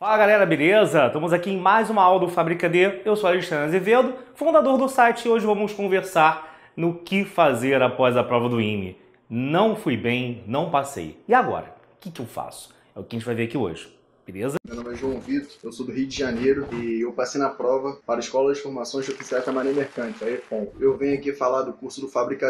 Fala galera, beleza? Estamos aqui em mais uma aula do Fábrica D. Eu sou Alexandre Azevedo, fundador do site, e hoje vamos conversar no que fazer após a prova do IME. Não fui bem, não passei. E agora? O que, que eu faço? É o que a gente vai ver aqui hoje beleza? Meu nome é João Vitor, eu sou do Rio de Janeiro e eu passei na prova para a Escola de Formações de Oficiais da Marinha Mercante, aí bom Eu venho aqui falar do curso do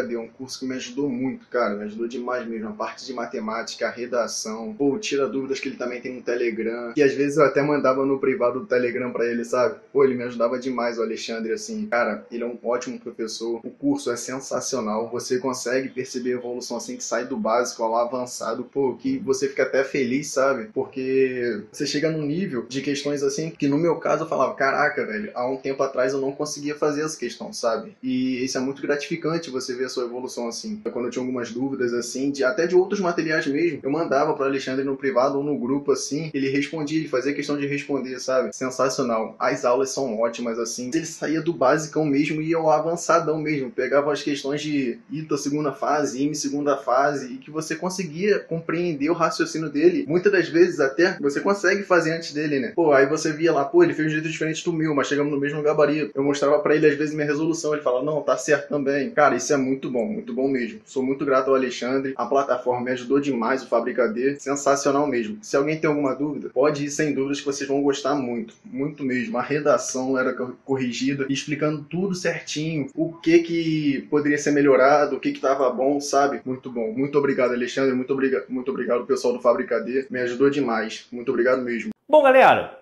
D um curso que me ajudou muito, cara, me ajudou demais mesmo, a parte de matemática, a redação, pô, tira dúvidas que ele também tem no Telegram, e às vezes eu até mandava no privado do Telegram para ele, sabe? Pô, ele me ajudava demais, o Alexandre, assim, cara, ele é um ótimo professor, o curso é sensacional, você consegue perceber a evolução assim que sai do básico ao avançado, pô, que você fica até feliz, sabe? Porque você chega num nível de questões assim que, no meu caso, eu falava: caraca, velho, há um tempo atrás eu não conseguia fazer essa questão, sabe? E isso é muito gratificante você ver a sua evolução assim. Quando eu tinha algumas dúvidas assim, de, até de outros materiais mesmo, eu mandava para Alexandre no privado ou no grupo assim, ele respondia, ele fazia questão de responder, sabe? Sensacional. As aulas são ótimas assim. Ele saía do basicão mesmo e ao avançadão mesmo. Pegava as questões de ITA segunda fase, IME segunda fase e que você conseguia compreender o raciocínio dele. Muitas das vezes até você conseguia consegue fazer antes dele, né? Pô, aí você via lá, pô, ele fez um jeito diferente do meu, mas chegamos no mesmo gabarito. Eu mostrava para ele às vezes minha resolução, ele falava, não, tá certo também. Cara, isso é muito bom, muito bom mesmo. Sou muito grato ao Alexandre, a plataforma me ajudou demais, o Fabricadê, sensacional mesmo. Se alguém tem alguma dúvida, pode ir sem dúvidas que vocês vão gostar muito, muito mesmo. A redação era corrigida, explicando tudo certinho, o que que poderia ser melhorado, o que que tava bom, sabe? Muito bom. Muito obrigado, Alexandre, muito obrigado, muito obrigado pessoal do Fabricadê, me ajudou demais. Muito obrigado Obrigado mesmo. Bom, galera,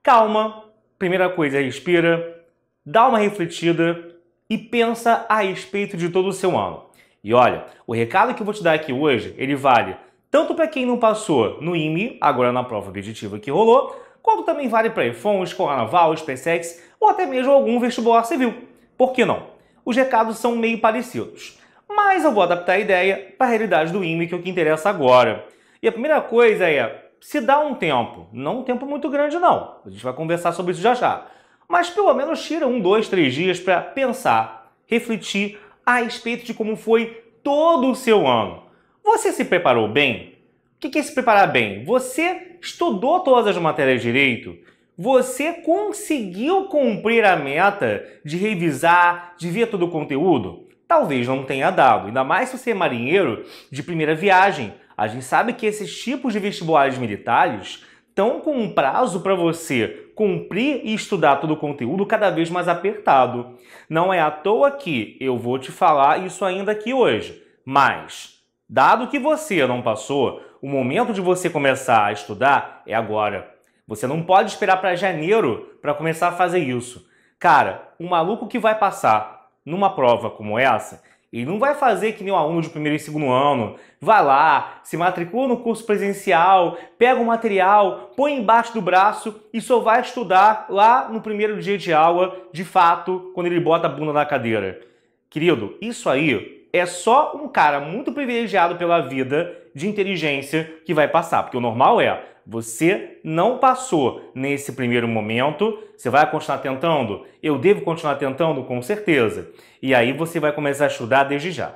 calma. Primeira coisa, respira, dá uma refletida e pensa a respeito de todo o seu ano. E olha, o recado que eu vou te dar aqui hoje, ele vale tanto para quem não passou no IME, agora na prova objetiva que rolou, quanto também vale para iPhone, escola Naval, SpaceX ou até mesmo algum vestibular civil. Por que não? Os recados são meio parecidos. Mas eu vou adaptar a ideia para a realidade do IME, que é o que interessa agora. E a primeira coisa é se dá um tempo, não um tempo muito grande não, a gente vai conversar sobre isso já já, mas pelo menos tira um, dois, três dias para pensar, refletir a respeito de como foi todo o seu ano. Você se preparou bem? O que é se preparar bem? Você estudou todas as matérias de direito? Você conseguiu cumprir a meta de revisar, de ver todo o conteúdo? Talvez não tenha dado, ainda mais se você é marinheiro de primeira viagem, a gente sabe que esses tipos de vestibulares militares estão com um prazo para você cumprir e estudar todo o conteúdo cada vez mais apertado. Não é à toa que eu vou te falar isso ainda aqui hoje, mas dado que você não passou, o momento de você começar a estudar é agora. Você não pode esperar para janeiro para começar a fazer isso. Cara, um maluco que vai passar numa prova como essa, ele não vai fazer que nem um aluno de primeiro e segundo ano. Vai lá, se matricula no curso presencial, pega o material, põe embaixo do braço e só vai estudar lá no primeiro dia de aula, de fato, quando ele bota a bunda na cadeira. Querido, isso aí é só um cara muito privilegiado pela vida de inteligência que vai passar, porque o normal é você não passou nesse primeiro momento, você vai continuar tentando? Eu devo continuar tentando? Com certeza. E aí você vai começar a estudar desde já.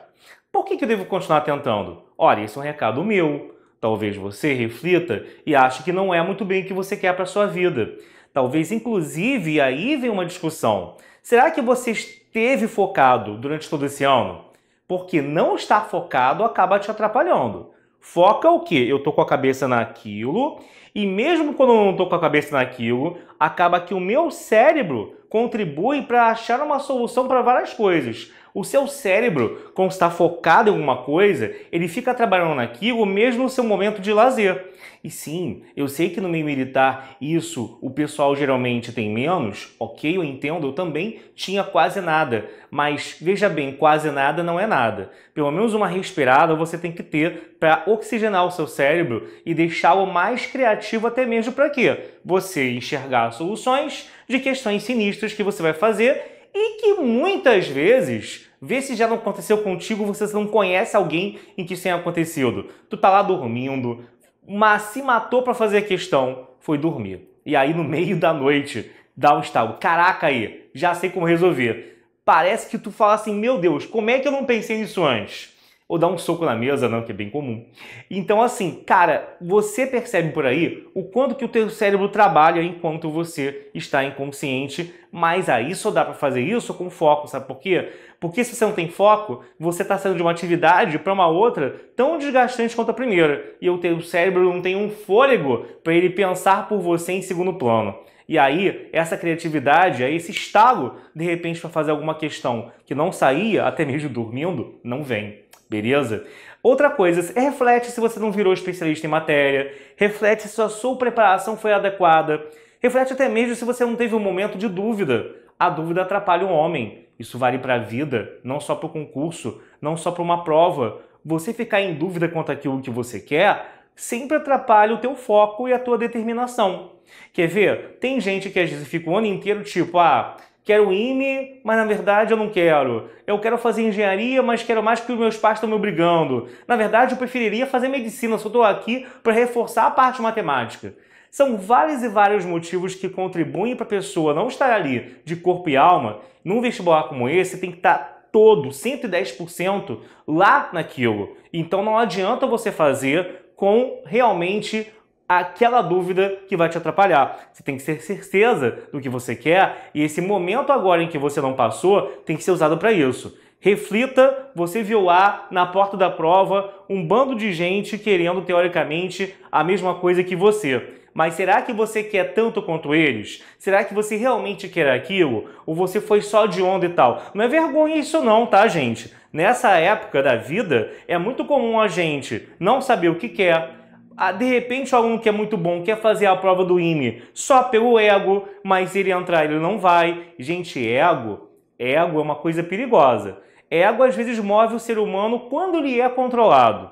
Por que, que eu devo continuar tentando? Olha, esse é um recado meu. Talvez você reflita e ache que não é muito bem o que você quer para sua vida. Talvez, inclusive, aí vem uma discussão. Será que você esteve focado durante todo esse ano? Porque não estar focado acaba te atrapalhando. Foca o que? Eu tô com a cabeça naquilo, e mesmo quando eu não tô com a cabeça naquilo, acaba que o meu cérebro contribui para achar uma solução para várias coisas. O seu cérebro, quando está focado em alguma coisa, ele fica trabalhando naquilo mesmo no seu momento de lazer. E sim, eu sei que no meio militar isso o pessoal geralmente tem menos, ok, eu entendo, eu também tinha quase nada. Mas veja bem, quase nada não é nada. Pelo menos uma respirada você tem que ter para oxigenar o seu cérebro e deixá-lo mais criativo até mesmo para quê? Você enxergar soluções de questões sinistras que você vai fazer e que muitas vezes, vê se já não aconteceu contigo, você não conhece alguém em que isso tenha acontecido. Tu tá lá dormindo, mas se matou para fazer a questão, foi dormir. E aí no meio da noite dá um estalo. Caraca aí, já sei como resolver. Parece que tu fala assim, meu Deus, como é que eu não pensei nisso antes? ou dar um soco na mesa, não, que é bem comum. Então, assim, cara, você percebe por aí o quanto que o teu cérebro trabalha enquanto você está inconsciente, mas aí só dá para fazer isso com foco, sabe por quê? Porque se você não tem foco, você está saindo de uma atividade para uma outra tão desgastante quanto a primeira, e o teu cérebro não tem um fôlego para ele pensar por você em segundo plano. E aí, essa criatividade, aí esse estalo, de repente, para fazer alguma questão que não saía, até mesmo dormindo, não vem beleza? Outra coisa, reflete se você não virou especialista em matéria, reflete se a sua preparação foi adequada, reflete até mesmo se você não teve um momento de dúvida. A dúvida atrapalha o homem. Isso vale para a vida, não só para o concurso, não só para uma prova. Você ficar em dúvida quanto àquilo que você quer sempre atrapalha o teu foco e a tua determinação. Quer ver? Tem gente que às vezes fica o ano inteiro tipo, ah, Quero IME, mas na verdade eu não quero. Eu quero fazer engenharia, mas quero mais porque os meus pais estão me obrigando. Na verdade, eu preferiria fazer medicina, só estou aqui para reforçar a parte matemática. São vários e vários motivos que contribuem para a pessoa não estar ali de corpo e alma. Num vestibular como esse, tem que estar tá todo, 110% lá naquilo. Então não adianta você fazer com realmente aquela dúvida que vai te atrapalhar. Você tem que ter certeza do que você quer e esse momento agora em que você não passou tem que ser usado para isso. Reflita, você viu lá na porta da prova um bando de gente querendo teoricamente a mesma coisa que você. Mas será que você quer tanto quanto eles? Será que você realmente quer aquilo? Ou você foi só de onda e tal? Não é vergonha isso não, tá, gente? Nessa época da vida, é muito comum a gente não saber o que quer, ah, de repente o aluno que é muito bom quer fazer a prova do IME só pelo ego, mas ele entrar, ele não vai. Gente, ego, ego é uma coisa perigosa. Ego às vezes move o ser humano quando ele é controlado.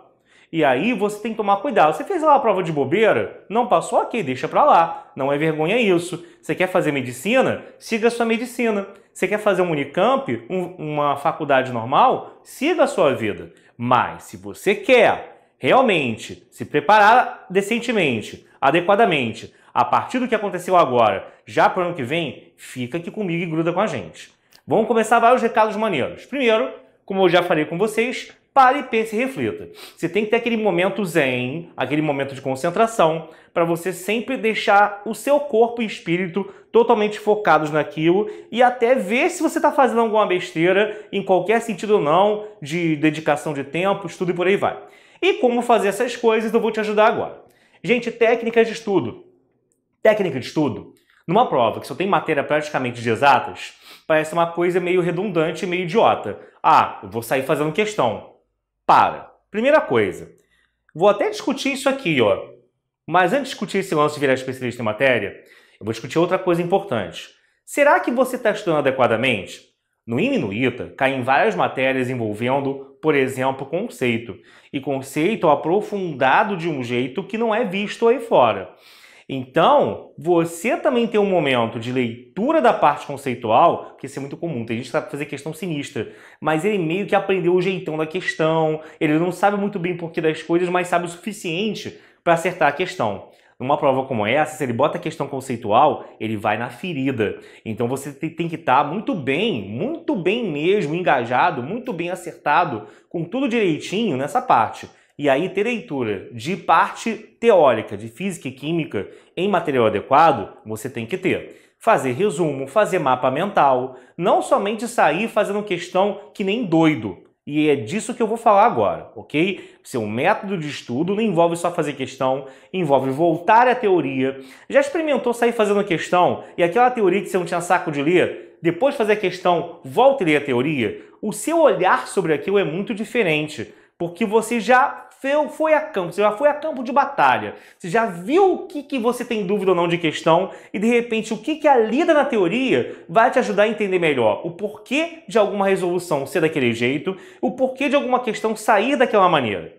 E aí você tem que tomar cuidado. Você fez lá a prova de bobeira? Não passou? Ok, deixa pra lá. Não é vergonha isso. Você quer fazer medicina? Siga a sua medicina. Você quer fazer um Unicamp, um, uma faculdade normal? Siga a sua vida. Mas se você quer realmente se preparar decentemente, adequadamente, a partir do que aconteceu agora, já para o ano que vem, fica aqui comigo e gruda com a gente. Vamos começar vários recados maneiros. Primeiro, como eu já falei com vocês, pare, pense e reflita. Você tem que ter aquele momento zen, aquele momento de concentração, para você sempre deixar o seu corpo e espírito totalmente focados naquilo e até ver se você está fazendo alguma besteira, em qualquer sentido ou não, de dedicação de tempo, estudo e por aí vai. E como fazer essas coisas eu vou te ajudar agora. Gente, técnicas de estudo. Técnica de estudo, numa prova que só tem matéria praticamente de exatas, parece uma coisa meio redundante e meio idiota. Ah, eu vou sair fazendo questão. Para. Primeira coisa, vou até discutir isso aqui, ó. Mas antes de discutir esse lance de virar especialista em matéria, eu vou discutir outra coisa importante. Será que você está estudando adequadamente? No Inuita caem várias matérias envolvendo, por exemplo, conceito, e conceito aprofundado de um jeito que não é visto aí fora. Então, você também tem um momento de leitura da parte conceitual, que isso é muito comum, tem gente que sabe fazer questão sinistra, mas ele meio que aprendeu o jeitão da questão, ele não sabe muito bem o porquê das coisas, mas sabe o suficiente para acertar a questão. Numa prova como essa, se ele bota a questão conceitual, ele vai na ferida. Então você tem que estar tá muito bem, muito bem mesmo, engajado, muito bem acertado, com tudo direitinho nessa parte. E aí ter leitura de parte teórica, de física e química em material adequado, você tem que ter fazer resumo, fazer mapa mental, não somente sair fazendo questão que nem doido. E é disso que eu vou falar agora, ok? Seu método de estudo não envolve só fazer questão, envolve voltar à teoria. Já experimentou sair fazendo questão e aquela teoria que você não tinha saco de ler? Depois de fazer a questão, volta e lê a teoria? O seu olhar sobre aquilo é muito diferente, porque você já Feu foi a campo, você já foi a campo de batalha, você já viu o que, que você tem dúvida ou não de questão e de repente o que, que a lida na teoria vai te ajudar a entender melhor o porquê de alguma resolução ser daquele jeito, o porquê de alguma questão sair daquela maneira.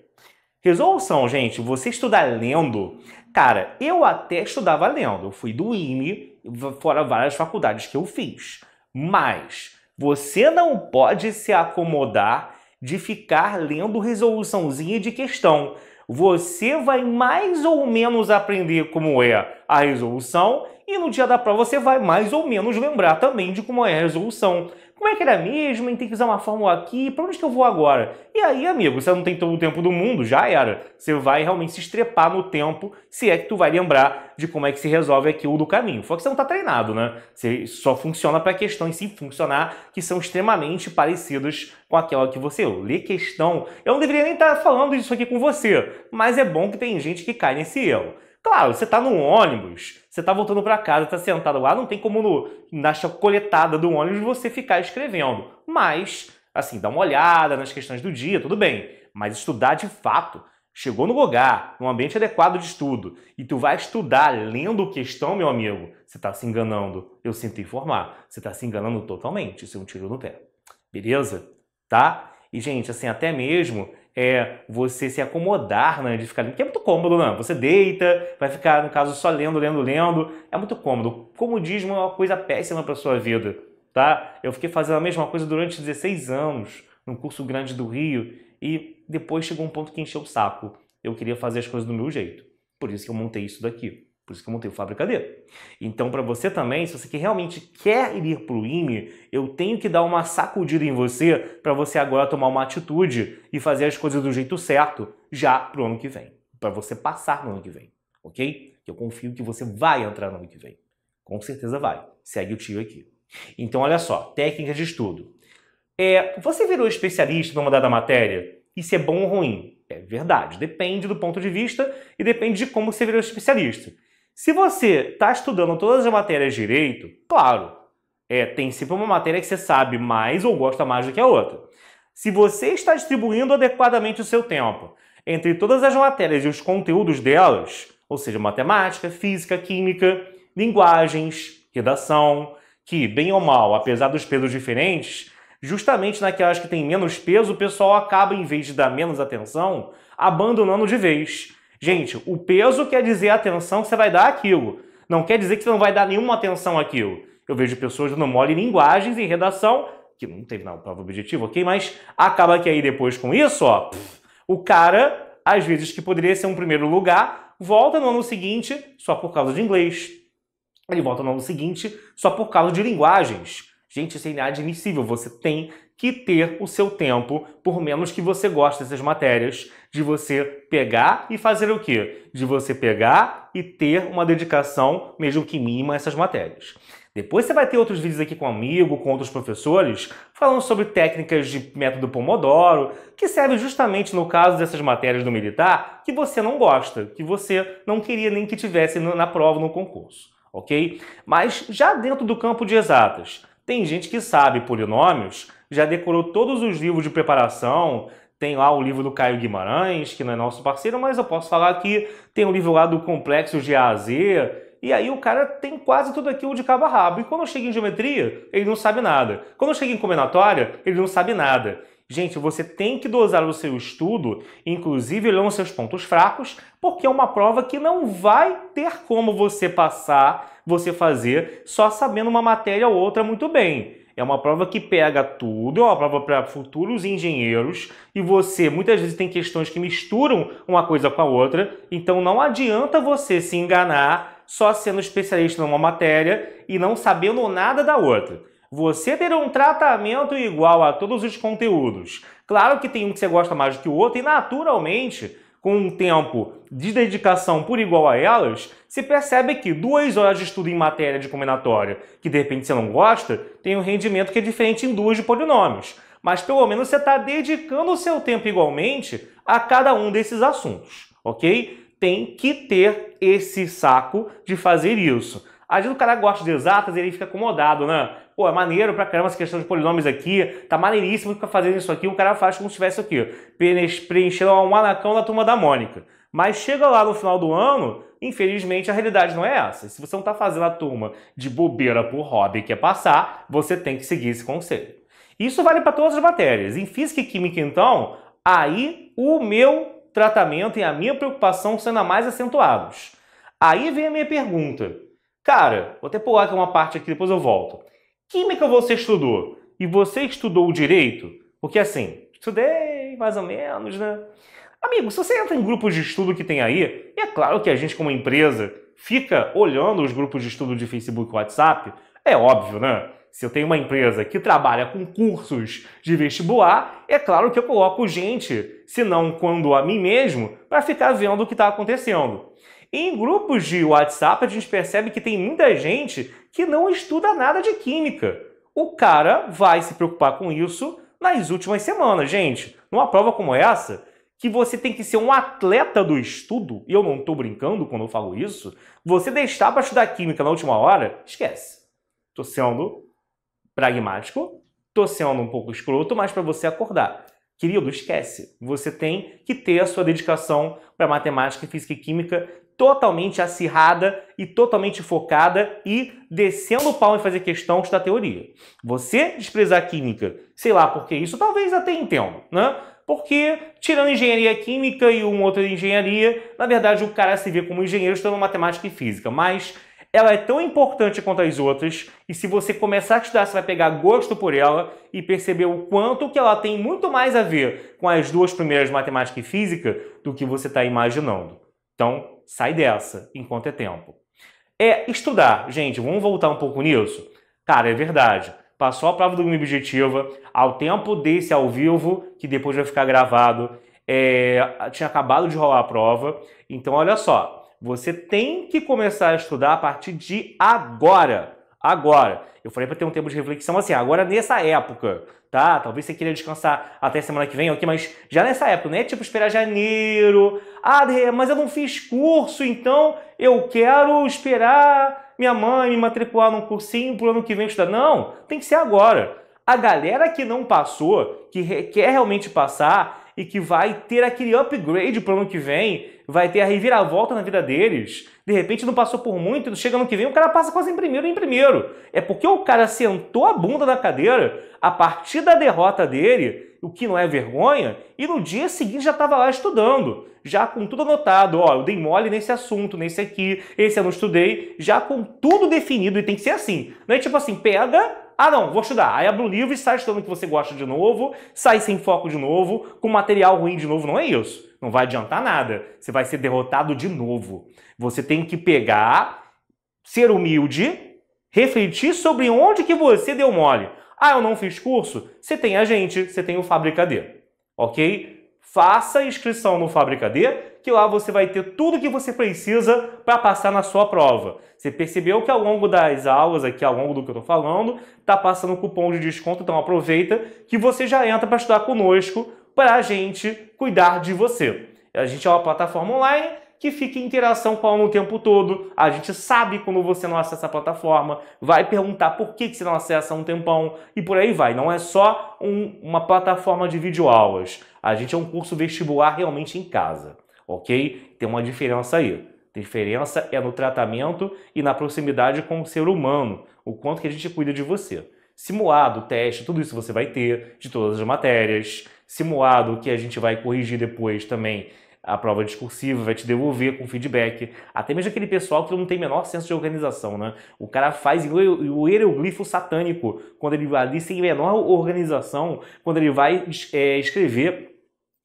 Resolução, gente, você estudar lendo. Cara, eu até estudava lendo, eu fui do IME, fora várias faculdades que eu fiz, mas você não pode se acomodar de ficar lendo resoluçãozinha de questão. Você vai mais ou menos aprender como é a resolução e no dia da prova você vai mais ou menos lembrar também de como é a resolução como é que era mesmo? A tem que usar uma fórmula aqui, para onde que eu vou agora? E aí, amigo, você não tem todo o tempo do mundo, já era. Você vai realmente se estrepar no tempo, se é que tu vai lembrar de como é que se resolve aquilo do caminho. Foi que você não está treinado, né? Você só funciona para questões, se funcionar, que são extremamente parecidas com aquela que você lê questão. Eu não deveria nem estar tá falando isso aqui com você, mas é bom que tem gente que cai nesse erro. Claro, você está no ônibus, você tá voltando para casa, tá sentado lá, não tem como no, na coletada do ônibus você ficar escrevendo. Mas, assim, dá uma olhada nas questões do dia, tudo bem. Mas estudar de fato, chegou no lugar, num ambiente adequado de estudo, e tu vai estudar lendo questão, meu amigo, você está se enganando. Eu sinto informar, você está se enganando totalmente, isso é um tiro no pé. Beleza? Tá? E, gente, assim, até mesmo é você se acomodar, né, de ficar lendo, que é muito cômodo, né? Você deita, vai ficar, no caso, só lendo, lendo, lendo, é muito cômodo. Comodismo é uma coisa péssima para sua vida, tá? Eu fiquei fazendo a mesma coisa durante 16 anos, num curso grande do Rio, e depois chegou um ponto que encheu o saco. Eu queria fazer as coisas do meu jeito, por isso que eu montei isso daqui. Por isso que eu montei o Fábrica D. Então, para você também, se você que realmente quer ir para o IME, eu tenho que dar uma sacudida em você para você agora tomar uma atitude e fazer as coisas do jeito certo já para o ano que vem. Para você passar no ano que vem, ok? Eu confio que você vai entrar no ano que vem. Com certeza vai. Segue o tio aqui. Então, olha só, técnicas de estudo. É, você virou especialista numa dada matéria? Isso é bom ou ruim? É verdade, depende do ponto de vista e depende de como você virou especialista. Se você está estudando todas as matérias de direito, claro, é, tem sempre uma matéria que você sabe mais ou gosta mais do que a outra. Se você está distribuindo adequadamente o seu tempo entre todas as matérias e os conteúdos delas, ou seja, matemática, física, química, linguagens, redação, que, bem ou mal, apesar dos pesos diferentes, justamente naquelas que têm menos peso, o pessoal acaba, em vez de dar menos atenção, abandonando de vez. Gente, o peso quer dizer a atenção que você vai dar àquilo. Não quer dizer que você não vai dar nenhuma atenção àquilo. Eu vejo pessoas dando mole em linguagens e redação, que não teve para o objetivo, ok? Mas acaba que aí depois com isso, ó, pff, o cara, às vezes que poderia ser um primeiro lugar, volta no ano seguinte só por causa de inglês. Ele volta no ano seguinte só por causa de linguagens. Gente, isso é inadmissível. Você tem que ter o seu tempo, por menos que você goste dessas matérias, de você pegar e fazer o quê? De você pegar e ter uma dedicação, mesmo que mínima, a essas matérias. Depois você vai ter outros vídeos aqui comigo, com outros professores, falando sobre técnicas de método Pomodoro, que serve justamente no caso dessas matérias do militar que você não gosta, que você não queria nem que tivesse na prova, no concurso, ok? Mas já dentro do campo de exatas, tem gente que sabe polinômios já decorou todos os livros de preparação. Tem lá o livro do Caio Guimarães, que não é nosso parceiro, mas eu posso falar que tem o livro lá do Complexo de A a Z, e aí o cara tem quase tudo aquilo de cabo a rabo. E quando chega em geometria, ele não sabe nada. Quando chega em combinatória, ele não sabe nada. Gente, você tem que dosar o seu estudo, inclusive olhando seus pontos fracos, porque é uma prova que não vai ter como você passar, você fazer, só sabendo uma matéria ou outra muito bem. É uma prova que pega tudo, é uma prova para futuros engenheiros e você muitas vezes tem questões que misturam uma coisa com a outra, então não adianta você se enganar só sendo especialista numa matéria e não sabendo nada da outra. Você terá um tratamento igual a todos os conteúdos. Claro que tem um que você gosta mais do que o outro e naturalmente, com o tempo de dedicação por igual a elas, se percebe que duas horas de estudo em matéria de combinatória, que de repente você não gosta, tem um rendimento que é diferente em duas de polinômios. Mas pelo menos você está dedicando o seu tempo igualmente a cada um desses assuntos, ok? Tem que ter esse saco de fazer isso. Às vezes o cara gosta de exatas ele fica acomodado, né? Pô, é maneiro pra caramba essa questão de polinômios aqui, tá maneiríssimo ficar fazendo isso aqui, o cara faz como se tivesse aqui, preenchendo um anacão na turma da Mônica. Mas chega lá no final do ano, infelizmente a realidade não é essa. se você não está fazendo a turma de bobeira por hobby que é passar, você tem que seguir esse conselho. Isso vale para todas as matérias. Em física e química, então, aí o meu tratamento e a minha preocupação são ainda mais acentuados. Aí vem a minha pergunta. Cara, vou até pular aqui uma parte aqui, depois eu volto. Química você estudou? E você estudou o direito? Porque assim, estudei mais ou menos, né? Amigo, se você entra em grupos de estudo que tem aí, e é claro que a gente, como empresa, fica olhando os grupos de estudo de Facebook e WhatsApp, é óbvio, né? Se eu tenho uma empresa que trabalha com cursos de vestibular, é claro que eu coloco gente, se não quando a mim mesmo, para ficar vendo o que está acontecendo. Em grupos de WhatsApp, a gente percebe que tem muita gente que não estuda nada de química. O cara vai se preocupar com isso nas últimas semanas. Gente, numa prova como essa, que você tem que ser um atleta do estudo, e eu não estou brincando quando eu falo isso, você deixar para estudar química na última hora, esquece. Estou sendo pragmático, estou sendo um pouco escroto, mas para você acordar. Querido, esquece. Você tem que ter a sua dedicação para matemática, física e química totalmente acirrada e totalmente focada e descendo o pau em fazer questão da teoria. Você desprezar a química, sei lá porque isso, talvez até entendo, né? Porque, tirando engenharia química e uma outra engenharia, na verdade o cara se vê como engenheiro estudando matemática e física. Mas ela é tão importante quanto as outras, e se você começar a estudar, você vai pegar gosto por ela e perceber o quanto que ela tem muito mais a ver com as duas primeiras, matemática e física, do que você está imaginando. Então, sai dessa, enquanto é tempo. É estudar, gente, vamos voltar um pouco nisso? Cara, é verdade passou a prova do objetiva, ao tempo desse ao vivo, que depois vai ficar gravado, é, tinha acabado de rolar a prova. Então, olha só, você tem que começar a estudar a partir de agora. Agora. Eu falei para ter um tempo de reflexão assim, agora nessa época, tá? Talvez você queira descansar até semana que vem, ok? Mas já nessa época, né? tipo esperar janeiro. Ah, mas eu não fiz curso, então eu quero esperar minha mãe me matricular num cursinho pro ano que vem estudar. Não, tem que ser agora. A galera que não passou, que quer realmente passar e que vai ter aquele upgrade pro ano que vem, vai ter a reviravolta na vida deles. De repente não passou por muito, chega ano que vem o cara passa quase em primeiro em primeiro. É porque o cara sentou a bunda na cadeira a partir da derrota dele, o que não é vergonha, e no dia seguinte já estava lá estudando já com tudo anotado, ó, eu dei mole nesse assunto, nesse aqui, esse eu não estudei, já com tudo definido e tem que ser assim. Não é tipo assim, pega, ah não, vou estudar. Aí abre o um livro e sai estudando o que você gosta de novo, sai sem foco de novo, com material ruim de novo, não é isso. Não vai adiantar nada. Você vai ser derrotado de novo. Você tem que pegar, ser humilde, refletir sobre onde que você deu mole. Ah, eu não fiz curso? Você tem a gente, você tem o Fábrica D, ok? faça a inscrição no Fábrica D, que lá você vai ter tudo o que você precisa para passar na sua prova. Você percebeu que ao longo das aulas aqui, ao longo do que eu estou falando, está passando cupom de desconto, então aproveita que você já entra para estudar conosco para a gente cuidar de você. A gente é uma plataforma online que fica em interação com ela o tempo todo. A gente sabe quando você não acessa a plataforma, vai perguntar por que você não acessa há um tempão e por aí vai. Não é só um, uma plataforma de videoaulas. A gente é um curso vestibular realmente em casa, ok? Tem uma diferença aí. A diferença é no tratamento e na proximidade com o ser humano, o quanto que a gente cuida de você. Simulado, teste, tudo isso você vai ter de todas as matérias. Simulado que a gente vai corrigir depois também a prova discursiva, vai te devolver com feedback. Até mesmo aquele pessoal que não tem menor senso de organização, né? O cara faz o hieroglifo satânico quando ele vai ali sem menor organização, quando ele vai é, escrever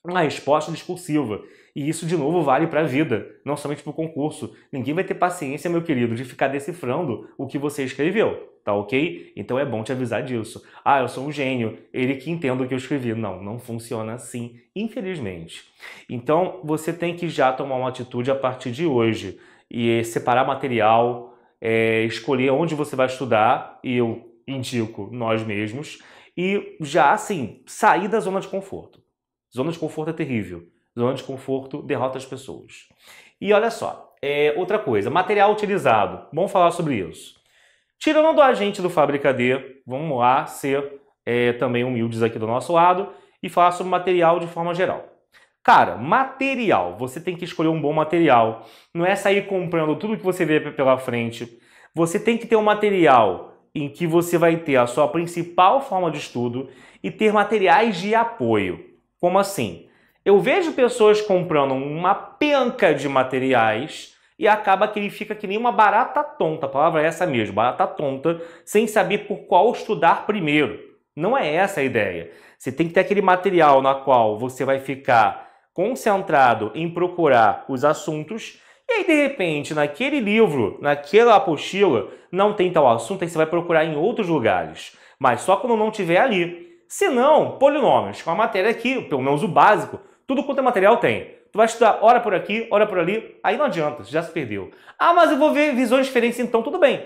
uma resposta discursiva. E isso, de novo, vale para a vida, não somente para o concurso. Ninguém vai ter paciência, meu querido, de ficar decifrando o que você escreveu, tá ok? Então é bom te avisar disso. Ah, eu sou um gênio, ele que entende o que eu escrevi. Não, não funciona assim, infelizmente. Então você tem que já tomar uma atitude a partir de hoje e separar material, é, escolher onde você vai estudar, e eu indico nós mesmos, e já assim, sair da zona de conforto. Zona de conforto é terrível. Zona de conforto derrota as pessoas. E olha só, é, outra coisa, material utilizado. Vamos falar sobre isso. Tirando do agente do Fábrica D, vamos lá ser é, também humildes aqui do nosso lado e falar sobre material de forma geral. Cara, material, você tem que escolher um bom material. Não é sair comprando tudo que você vê pela frente. Você tem que ter um material em que você vai ter a sua principal forma de estudo e ter materiais de apoio. Como assim? Eu vejo pessoas comprando uma penca de materiais e acaba que ele fica que nem uma barata tonta, a palavra é essa mesmo, barata tonta, sem saber por qual estudar primeiro. Não é essa a ideia. Você tem que ter aquele material na qual você vai ficar concentrado em procurar os assuntos e aí, de repente, naquele livro, naquela apostila, não tem tal assunto, aí você vai procurar em outros lugares. Mas só quando não tiver ali. Se não, polinômios, com a matéria aqui, pelo menos o básico, tudo quanto é material tem. Tu vai estudar hora por aqui, hora por ali, aí não adianta, já se perdeu. Ah, mas eu vou ver visões diferentes, então tudo bem.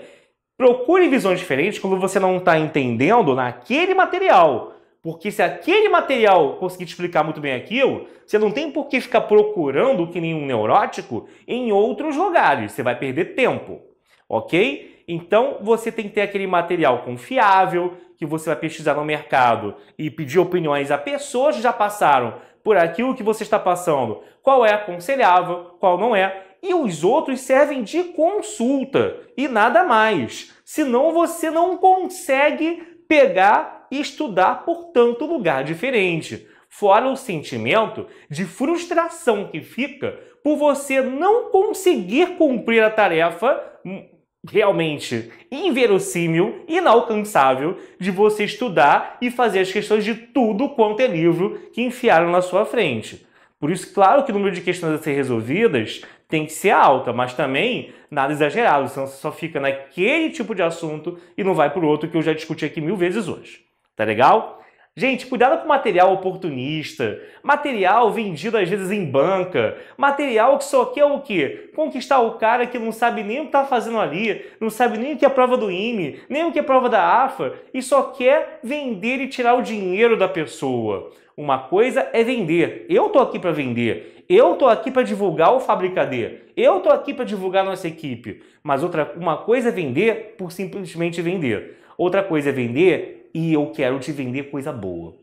Procure visões diferentes quando você não está entendendo naquele material. Porque se aquele material conseguir te explicar muito bem aquilo, você não tem por que ficar procurando, que nem um neurótico, em outros lugares. Você vai perder tempo, ok? Então você tem que ter aquele material confiável que você vai pesquisar no mercado e pedir opiniões a pessoas que já passaram por aquilo que você está passando, qual é aconselhável, qual não é, e os outros servem de consulta e nada mais. Senão você não consegue pegar e estudar por tanto lugar diferente. Fora o sentimento de frustração que fica por você não conseguir cumprir a tarefa hum, realmente inverossímil, inalcançável de você estudar e fazer as questões de tudo quanto é livro que enfiaram na sua frente. Por isso, claro que o número de questões a ser resolvidas tem que ser alta, mas também nada exagerado, senão você só fica naquele tipo de assunto e não vai para o outro que eu já discuti aqui mil vezes hoje. Tá legal? Gente, cuidado com material oportunista, material vendido às vezes em banca, material que só quer o quê? Conquistar o cara que não sabe nem o que está fazendo ali, não sabe nem o que é a prova do IME, nem o que é a prova da AFA e só quer vender e tirar o dinheiro da pessoa. Uma coisa é vender. Eu tô aqui para vender. Eu tô aqui para divulgar o Fabricader. Eu tô aqui para divulgar nossa equipe. Mas outra, uma coisa é vender por simplesmente vender. Outra coisa é vender e eu quero te vender coisa boa.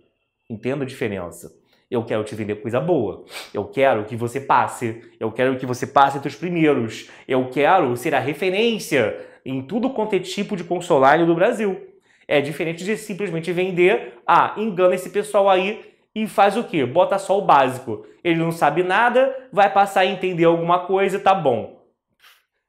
Entenda a diferença. Eu quero te vender coisa boa. Eu quero que você passe. Eu quero que você passe entre os primeiros. Eu quero ser a referência em tudo quanto é tipo de consolário do Brasil. É diferente de simplesmente vender, ah, engana esse pessoal aí e faz o quê? Bota só o básico. Ele não sabe nada, vai passar a entender alguma coisa, tá bom.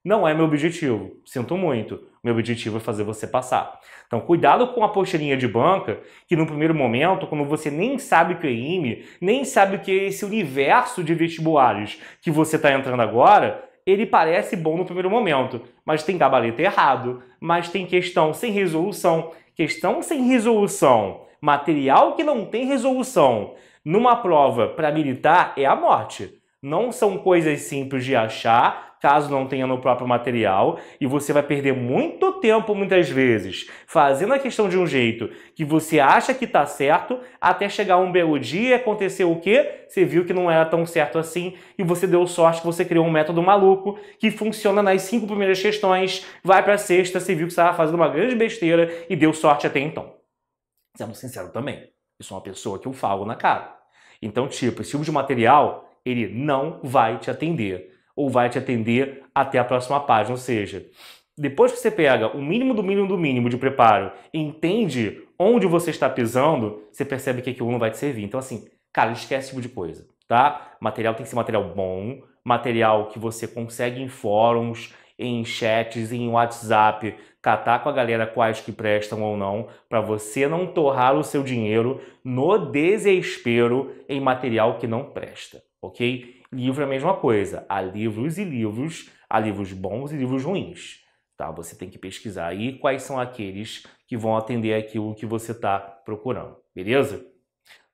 Não é meu objetivo. Sinto muito. Meu objetivo é fazer você passar. Então, cuidado com a pocheirinha de banca, que no primeiro momento, quando você nem sabe o que é IME, nem sabe o que é esse universo de vestibulares que você está entrando agora, ele parece bom no primeiro momento, mas tem gabarito errado, mas tem questão sem resolução, questão sem resolução, material que não tem resolução numa prova para militar é a morte. Não são coisas simples de achar, caso não tenha no próprio material, e você vai perder muito tempo muitas vezes fazendo a questão de um jeito que você acha que está certo, até chegar um belo dia e acontecer o quê? Você viu que não era tão certo assim e você deu sorte que você criou um método maluco que funciona nas cinco primeiras questões, vai para a sexta, você viu que você estava fazendo uma grande besteira e deu sorte até então. Sendo sincero também, eu sou uma pessoa que eu falo na cara. Então, tipo, esse tipo de material, ele não vai te atender ou vai te atender até a próxima página. Ou seja, depois que você pega o mínimo do mínimo do mínimo de preparo entende onde você está pisando, você percebe que aquilo não vai te servir. Então, assim, cara, esquece esse tipo de coisa, tá? Material tem que ser material bom, material que você consegue em fóruns, em chats, em WhatsApp, catar com a galera quais que prestam ou não, para você não torrar o seu dinheiro no desespero em material que não presta, ok? Livro é a mesma coisa. Há livros e livros, há livros bons e livros ruins. Tá? Você tem que pesquisar aí quais são aqueles que vão atender aquilo que você está procurando, beleza?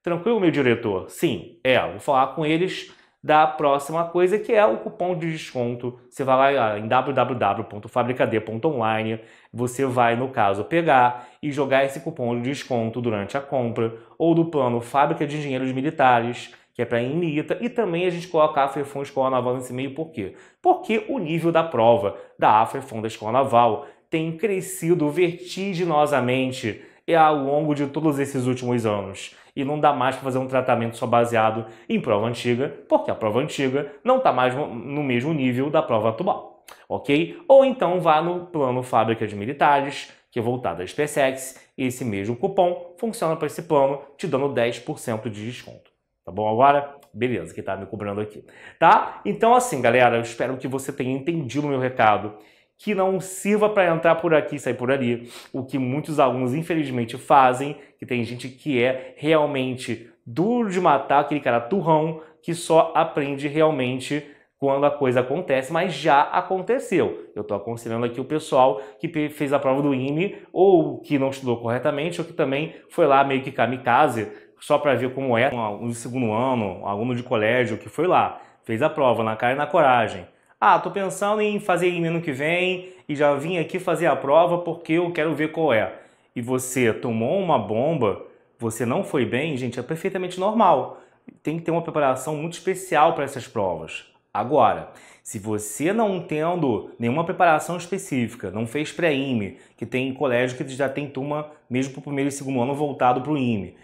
Tranquilo, meu diretor? Sim, é. Vou falar com eles da próxima coisa, que é o cupom de desconto. Você vai lá em www.fabricad.online, você vai, no caso, pegar e jogar esse cupom de desconto durante a compra ou do plano Fábrica de Engenheiros Militares que é para a INITA, e também a gente coloca a AFREFON Escola Naval nesse meio, por quê? Porque o nível da prova da AFREFON da Escola Naval tem crescido vertiginosamente é, ao longo de todos esses últimos anos. E não dá mais para fazer um tratamento só baseado em prova antiga, porque a prova antiga não está mais no mesmo nível da prova atual, ok? Ou então vá no plano Fábrica de Militares, que é voltado à SpaceX, e esse mesmo cupom funciona para esse plano, te dando 10% de desconto. Tá bom agora? Beleza, que tá me cobrando aqui. Tá? Então, assim, galera, eu espero que você tenha entendido o meu recado. Que não sirva para entrar por aqui e sair por ali. O que muitos alunos, infelizmente, fazem. Que tem gente que é realmente duro de matar, aquele cara turrão, que só aprende realmente quando a coisa acontece, mas já aconteceu. Eu estou aconselhando aqui o pessoal que fez a prova do IME ou que não estudou corretamente ou que também foi lá meio que kamikaze só para ver como é um segundo ano, um aluno de colégio que foi lá, fez a prova na cara e na coragem. Ah, tô pensando em fazer em ano que vem e já vim aqui fazer a prova porque eu quero ver qual é. E você tomou uma bomba, você não foi bem, gente, é perfeitamente normal. Tem que ter uma preparação muito especial para essas provas. Agora, se você não tendo nenhuma preparação específica, não fez pré-IME, que tem colégio que já tem turma mesmo para o primeiro e segundo ano voltado para o IME,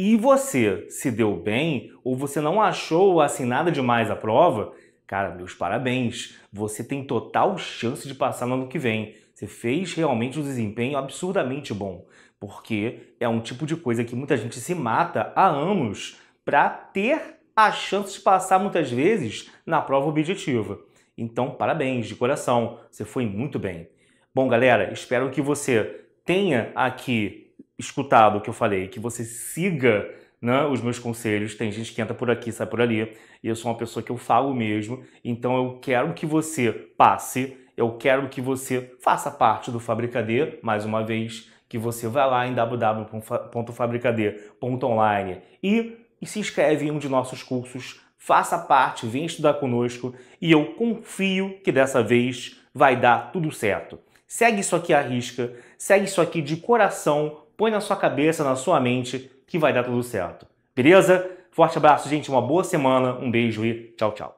e você se deu bem ou você não achou assim nada demais a prova, cara, meus parabéns. Você tem total chance de passar no ano que vem. Você fez realmente um desempenho absurdamente bom, porque é um tipo de coisa que muita gente se mata há anos para ter a chance de passar muitas vezes na prova objetiva. Então, parabéns de coração, você foi muito bem. Bom, galera, espero que você tenha aqui escutado o que eu falei, que você siga né, os meus conselhos. Tem gente que entra por aqui, sai por ali. E eu sou uma pessoa que eu falo mesmo. Então eu quero que você passe, eu quero que você faça parte do Fabricadê, mais uma vez, que você vá lá em www.fabricadê.online e, e se inscreve em um de nossos cursos. Faça parte, vem estudar conosco e eu confio que dessa vez vai dar tudo certo. Segue isso aqui à risca, segue isso aqui de coração, põe na sua cabeça, na sua mente, que vai dar tudo certo. Beleza? Forte abraço, gente. Uma boa semana. Um beijo e tchau, tchau.